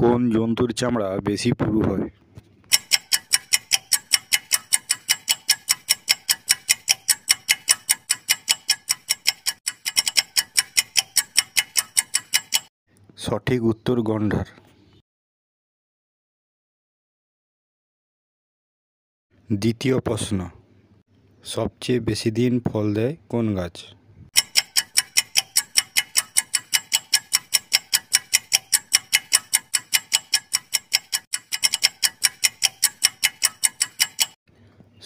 কোন জন্তুর চামড়া বেশি পুরু হয় সঠিক উত্তর গন্ডার দ্বিতীয় প্রশ্ন সবচেয়ে বেশি দিন ফল দেয় কোন গাছ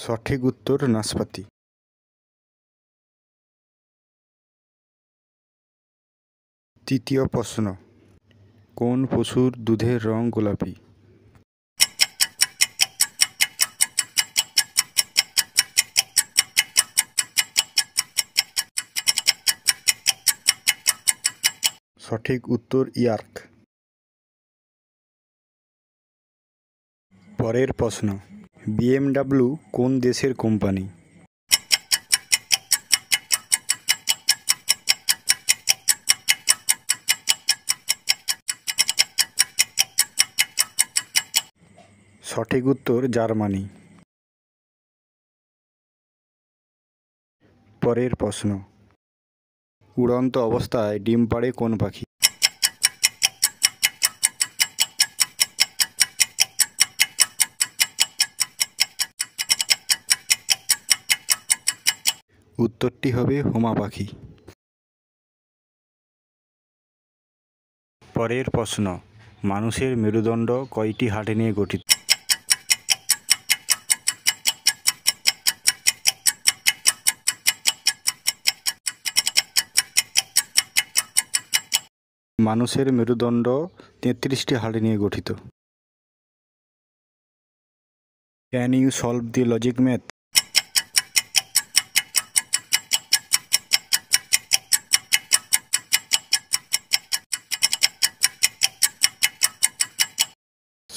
সঠিক উত্তর নাশপাতি তৃতীয় প্রশ্ন কোন পশুর দুধের রং গোলাপি সঠিক উত্তর ইয়ার্ক পরের প্রশ্ন বিএমডাব্লু কোন দেশের কোম্পানি সঠিক উত্তর জার্মানি পরের প্রশ্ন উড়ন্ত অবস্থায় ডিম পাড়ে কোন পাখি উত্তরটি হবে হোমা পাখি পরের প্রশ্ন মানুষের মেরুদণ্ড কয়টি হাটে নিয়ে গঠিত মানুষের মেরুদণ্ড তেত্রিশটি হাড়ে নিয়ে গঠিত can you solve the logic math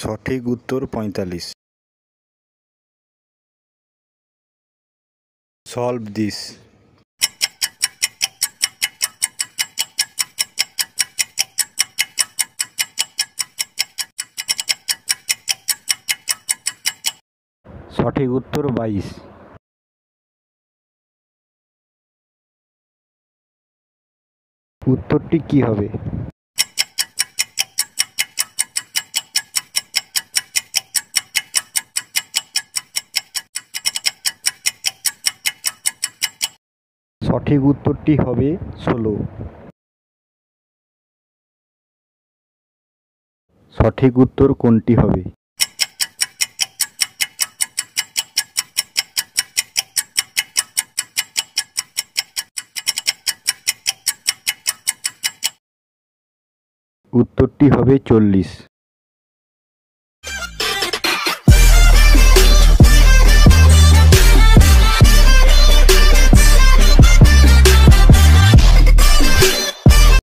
সঠিক উত্তর পঁয়তাল্লিশ সলভ দিস সঠিক উত্তর বাইশ উত্তরটি কি হবে সঠিক উত্তরটি হবে ষোলো সঠিক উত্তর কোনটি হবে উত্তরটি হবে চল্লিশ